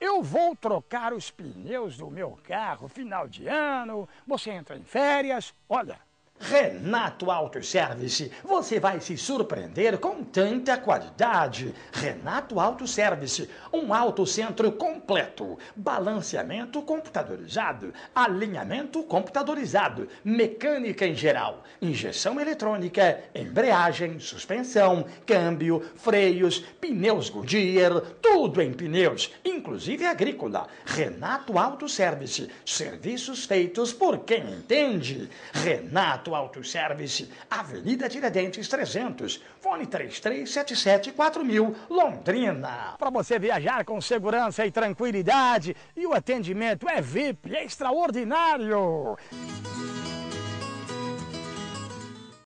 Eu vou trocar os pneus do meu carro final de ano, você entra em férias, olha, Renato Auto Service, você vai se surpreender com tanta qualidade. Renato Auto Service, um autocentro completo, balanceamento computadorizado, alinhamento computadorizado, mecânica em geral, injeção eletrônica, embreagem, suspensão, câmbio, freios, pneus Goodyear, tudo em pneus, inclusive agrícola. Renato Auto Service, serviços feitos por quem entende. Renato Renato Auto Service, Avenida Tiradentes 300, fone 33774000, Londrina. Para você viajar com segurança e tranquilidade, e o atendimento é VIP, é extraordinário.